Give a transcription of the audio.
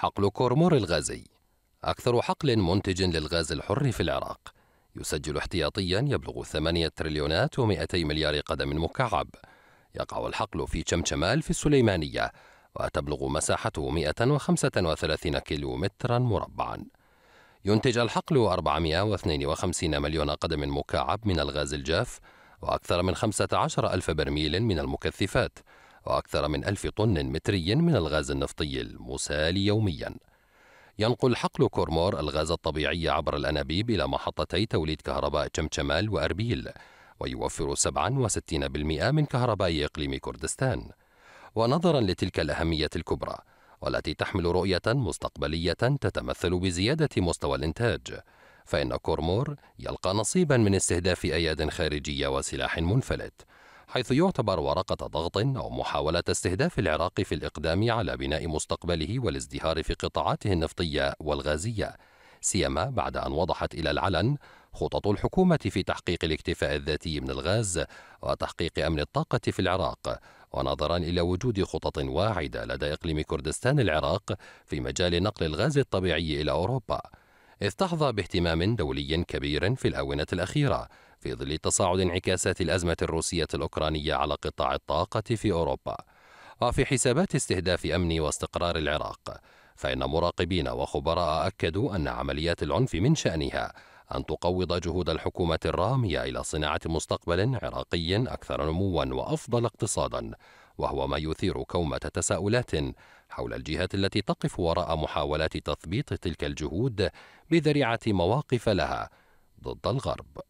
حقل كورمور الغازي أكثر حقل منتج للغاز الحر في العراق يسجل احتياطيا يبلغ 8 تريليونات و200 مليار قدم مكعب يقع الحقل في شمشمال في السليمانية وتبلغ مساحته 135 كيلومترا مربعا ينتج الحقل 452 مليون قدم مكعب من الغاز الجاف وأكثر من 15 ألف برميل من المكثفات وأكثر من ألف طن متري من الغاز النفطي المسال يومياً ينقل حقل كورمور الغاز الطبيعي عبر الأنابيب إلى محطتي توليد كهرباء شمشمال وأربيل ويوفر 67% من كهرباء إقليم كردستان ونظرا لتلك الأهمية الكبرى والتي تحمل رؤية مستقبلية تتمثل بزيادة مستوى الإنتاج فإن كورمور يلقى نصيبا من استهداف أياد خارجية وسلاح منفلت حيث يعتبر ورقة ضغط أو محاولة استهداف العراق في الإقدام على بناء مستقبله والازدهار في قطاعاته النفطية والغازية سيما بعد أن وضحت إلى العلن خطط الحكومة في تحقيق الاكتفاء الذاتي من الغاز وتحقيق أمن الطاقة في العراق ونظرا إلى وجود خطط واعدة لدى إقليم كردستان العراق في مجال نقل الغاز الطبيعي إلى أوروبا إذ تحظى باهتمام دولي كبير في الآونة الأخيرة في ظل تصاعد انعكاسات الأزمة الروسية الأوكرانية على قطاع الطاقة في أوروبا وفي حسابات استهداف أمن واستقرار العراق فإن مراقبين وخبراء أكدوا أن عمليات العنف من شأنها أن تقوض جهود الحكومة الرامية إلى صناعة مستقبل عراقي أكثر نموا وأفضل اقتصادا وهو ما يثير كومة تساؤلات حول الجهات التي تقف وراء محاولات تثبيط تلك الجهود بذريعة مواقف لها ضد الغرب